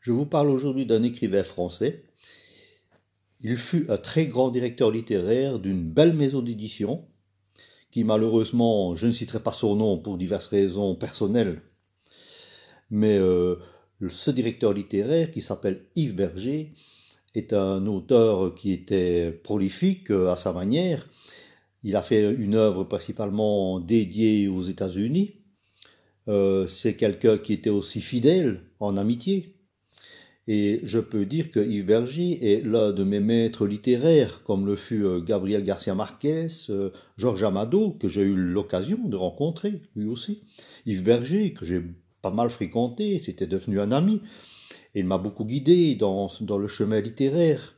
Je vous parle aujourd'hui d'un écrivain français. Il fut un très grand directeur littéraire d'une belle maison d'édition, qui malheureusement, je ne citerai pas son nom pour diverses raisons personnelles, mais euh, ce directeur littéraire qui s'appelle Yves Berger est un auteur qui était prolifique euh, à sa manière. Il a fait une œuvre principalement dédiée aux États-Unis. Euh, c'est quelqu'un qui était aussi fidèle en amitié et je peux dire que Yves est l'un de mes maîtres littéraires, comme le fut euh, Gabriel Garcia Marquez, Georges euh, Amado, que j'ai eu l'occasion de rencontrer, lui aussi. Yves Berger, que j'ai pas mal fréquenté, c'était devenu un ami. il m'a beaucoup guidé dans, dans, le chemin littéraire.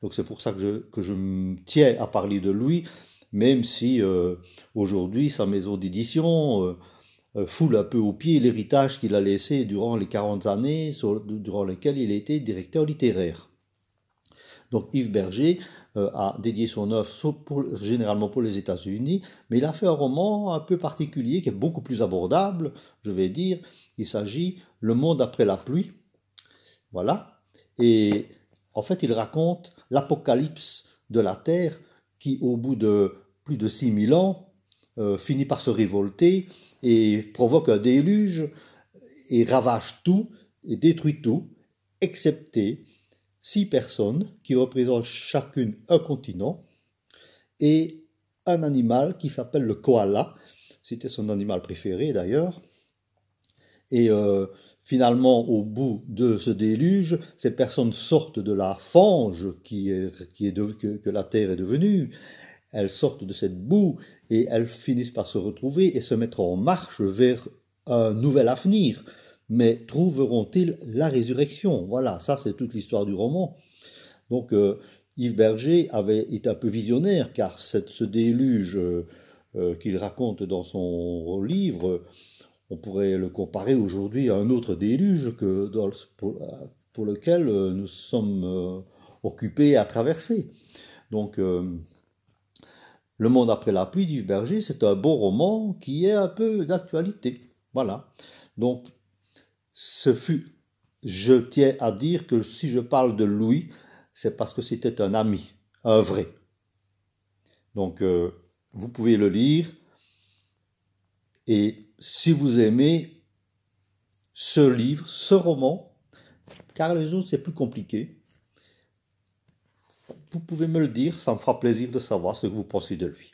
Donc c'est pour ça que je, tiens à parler de lui, même si euh, aujourd'hui sa maison d'édition... Euh, foule un peu au pied l'héritage qu'il a laissé durant les 40 années durant lesquelles il était directeur littéraire. Donc Yves Berger euh, a dédié son œuvre généralement pour les États-Unis, mais il a fait un roman un peu particulier qui est beaucoup plus abordable, je vais dire. Il s'agit Le monde après la pluie. Voilà. Et en fait, il raconte l'apocalypse de la Terre qui, au bout de plus de 6000 ans, euh, finit par se révolter et provoque un déluge et ravage tout et détruit tout, excepté six personnes qui représentent chacune un continent et un animal qui s'appelle le koala. C'était son animal préféré d'ailleurs. Et euh, finalement, au bout de ce déluge, ces personnes sortent de la fange qui est, que la Terre est devenue elles sortent de cette boue et elles finissent par se retrouver et se mettre en marche vers un nouvel avenir. Mais trouveront-ils la résurrection Voilà, ça c'est toute l'histoire du roman. Donc euh, Yves Berger avait été un peu visionnaire car cette, ce déluge euh, euh, qu'il raconte dans son livre, on pourrait le comparer aujourd'hui à un autre déluge que pour, pour, lequel nous sommes occupés à traverser. Donc le monde après la pluie d'Yves Berger, c'est un beau roman qui est un peu d'actualité. Voilà. Donc, ce fut, je tiens à dire que si je parle de Louis, c'est parce que c'était un ami, un vrai. Donc, euh, vous pouvez le lire. Et si vous aimez ce livre, ce roman, car les autres, c'est plus compliqué, vous pouvez me le dire, ça me fera plaisir de savoir ce que vous pensez de lui.